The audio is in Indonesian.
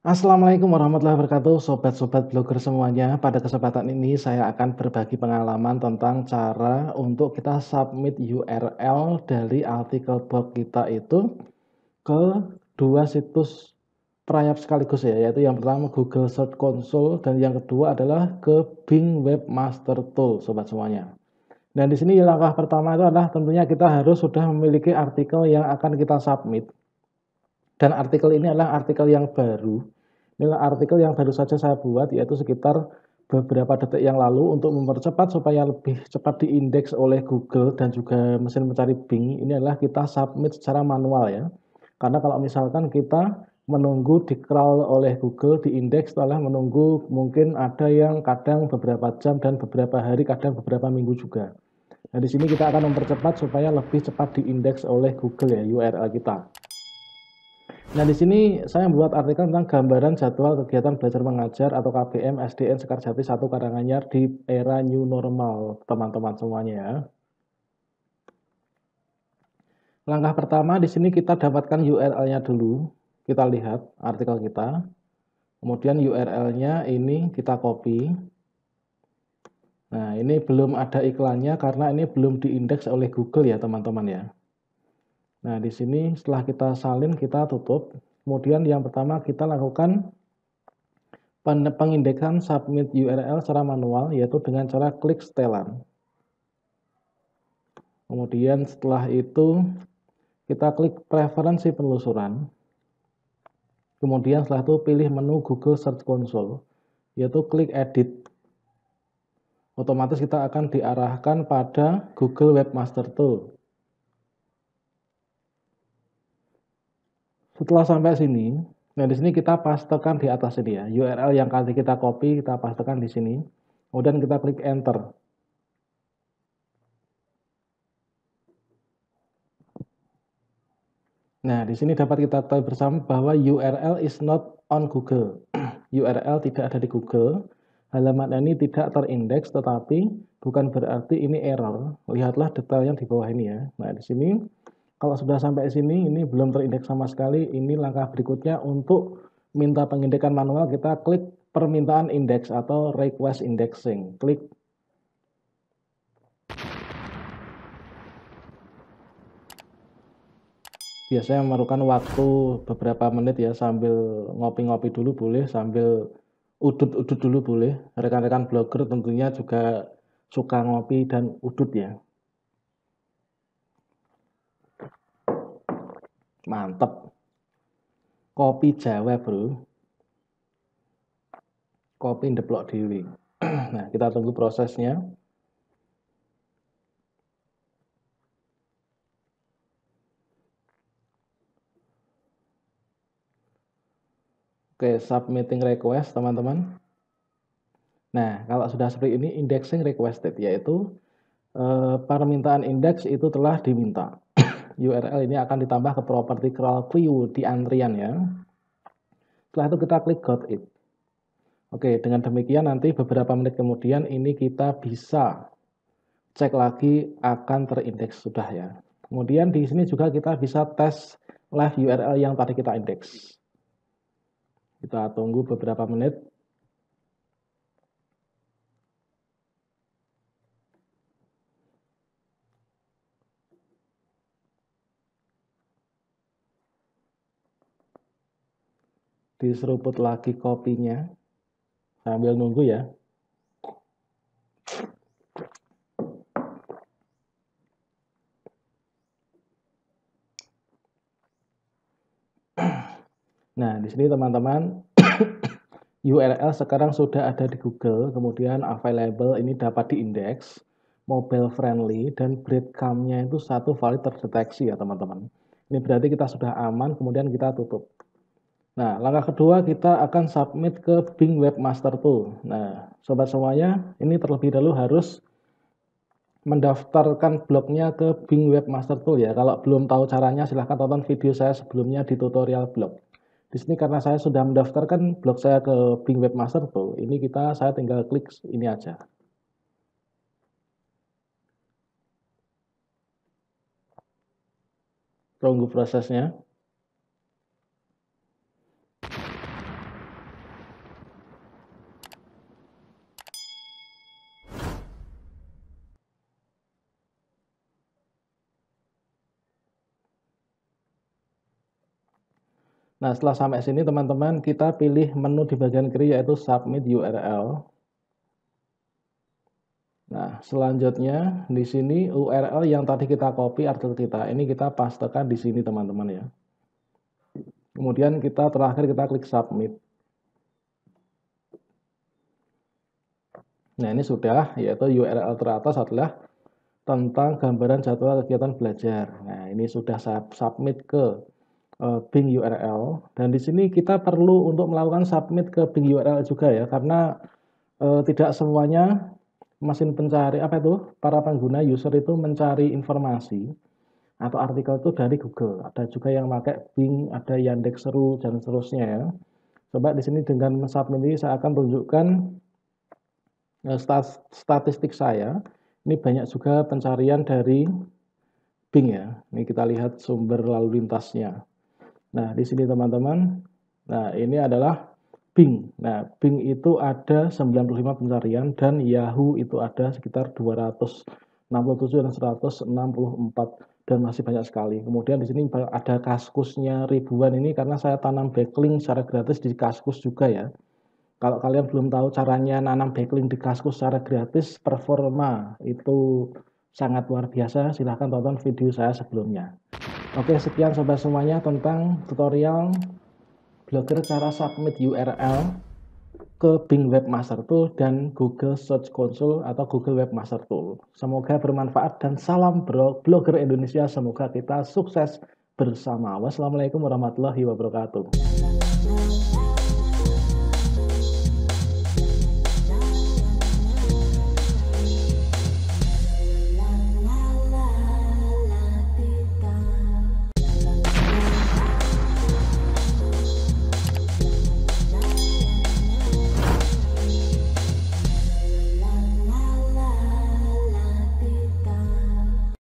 Assalamualaikum warahmatullahi wabarakatuh, sobat-sobat blogger semuanya. Pada kesempatan ini saya akan berbagi pengalaman tentang cara untuk kita submit URL dari artikel blog kita itu ke dua situs perayap sekaligus ya, yaitu yang pertama Google Search Console dan yang kedua adalah ke Bing Webmaster Tool, sobat semuanya. Dan di sini langkah pertama itu adalah tentunya kita harus sudah memiliki artikel yang akan kita submit dan artikel ini adalah artikel yang baru. Ini adalah artikel yang baru saja saya buat, yaitu sekitar beberapa detik yang lalu untuk mempercepat supaya lebih cepat diindeks oleh Google dan juga mesin mencari Bing. Ini adalah kita submit secara manual ya. Karena kalau misalkan kita menunggu di crawl oleh Google diindeks adalah menunggu mungkin ada yang kadang beberapa jam dan beberapa hari kadang beberapa minggu juga. Nah di sini kita akan mempercepat supaya lebih cepat diindeks oleh Google ya URL kita. Nah, di sini saya membuat artikel tentang gambaran jadwal kegiatan belajar mengajar atau KBM SDN Sekarjati 1 Karanganyar di era new normal, teman-teman semuanya ya. Langkah pertama di sini kita dapatkan URL-nya dulu. Kita lihat artikel kita. Kemudian URL-nya ini kita copy. Nah, ini belum ada iklannya karena ini belum diindeks oleh Google ya, teman-teman ya. Nah, di sini setelah kita salin, kita tutup. Kemudian yang pertama kita lakukan pengindekan submit URL secara manual, yaitu dengan cara klik setelan. Kemudian setelah itu kita klik preferensi penelusuran. Kemudian setelah itu pilih menu Google Search Console, yaitu klik edit. Otomatis kita akan diarahkan pada Google Webmaster Tool Setelah sampai sini, nah di sini kita pastekan di atas ini ya. URL yang kali kita copy, kita pastekan di sini. Kemudian kita klik enter. Nah, di sini dapat kita tahu bersama bahwa URL is not on Google. URL tidak ada di Google. Halaman ini tidak terindeks, tetapi bukan berarti ini error. Lihatlah detail yang di bawah ini ya. Nah, di sini kalau sudah sampai sini ini belum terindeks sama sekali ini langkah berikutnya untuk minta pengindekan manual kita klik permintaan indeks atau request indexing klik biasanya memerlukan waktu beberapa menit ya sambil ngopi-ngopi dulu boleh sambil udut-udut dulu boleh rekan-rekan blogger tentunya juga suka ngopi dan udut ya Mantep. Kopi Jawa, Bro. Kopi deplok dewi. nah, kita tunggu prosesnya. Oke, submitting request, teman-teman. Nah, kalau sudah seperti ini, indexing requested, yaitu eh, permintaan indeks itu telah diminta. URL ini akan ditambah ke properti crawl queue di antrian ya. Setelah itu kita klik got it. Oke, dengan demikian nanti beberapa menit kemudian ini kita bisa cek lagi akan terindeks sudah ya. Kemudian di sini juga kita bisa tes live URL yang tadi kita indeks. Kita tunggu beberapa menit diseruput lagi kopinya sambil nunggu ya Nah, di sini teman-teman URL sekarang sudah ada di Google, kemudian available ini dapat diindeks, mobile friendly dan breadcrumbnya itu satu valid terdeteksi ya teman-teman. Ini berarti kita sudah aman, kemudian kita tutup. Nah, langkah kedua kita akan submit ke Bing Webmaster Tool. Nah, sobat semuanya, ini terlebih dahulu harus mendaftarkan blognya ke Bing Webmaster Tool ya. Kalau belum tahu caranya, silahkan tonton video saya sebelumnya di tutorial blog. Di sini karena saya sudah mendaftarkan blog saya ke Bing Webmaster Tool, ini kita saya tinggal klik ini aja. Tunggu prosesnya. Nah, setelah sampai sini teman-teman, kita pilih menu di bagian kiri yaitu submit URL. Nah, selanjutnya di sini URL yang tadi kita copy artikel kita, ini kita pastekan di sini teman-teman ya. Kemudian kita terakhir kita klik submit. Nah, ini sudah yaitu URL teratas adalah tentang gambaran jadwal kegiatan belajar. Nah, ini sudah submit ke Eh, Bing URL dan di sini kita perlu untuk melakukan submit ke Bing URL juga ya karena uh, tidak semuanya mesin pencari apa itu para pengguna user itu mencari informasi atau artikel itu dari Google ada juga yang pakai Bing ada Yandex seru dan seterusnya ya coba di sini dengan submit ini saya akan tunjukkan eh, statistik saya ini banyak juga pencarian dari Bing ya. Ini kita lihat sumber lalu lintasnya. Nah, di sini teman-teman, nah ini adalah Bing. Nah, Bing itu ada 95 pencarian dan Yahoo itu ada sekitar 267 dan 164 dan masih banyak sekali. Kemudian di sini ada kaskusnya ribuan ini karena saya tanam backlink secara gratis di kaskus juga ya. Kalau kalian belum tahu caranya nanam backlink di Kaskus secara gratis, performa itu sangat luar biasa. Silahkan tonton video saya sebelumnya. Oke, sekian sobat semuanya tentang tutorial blogger cara submit URL ke Bing Webmaster Tool dan Google Search Console atau Google Webmaster Tool. Semoga bermanfaat dan salam bro blogger Indonesia. Semoga kita sukses bersama. Wassalamualaikum warahmatullahi wabarakatuh.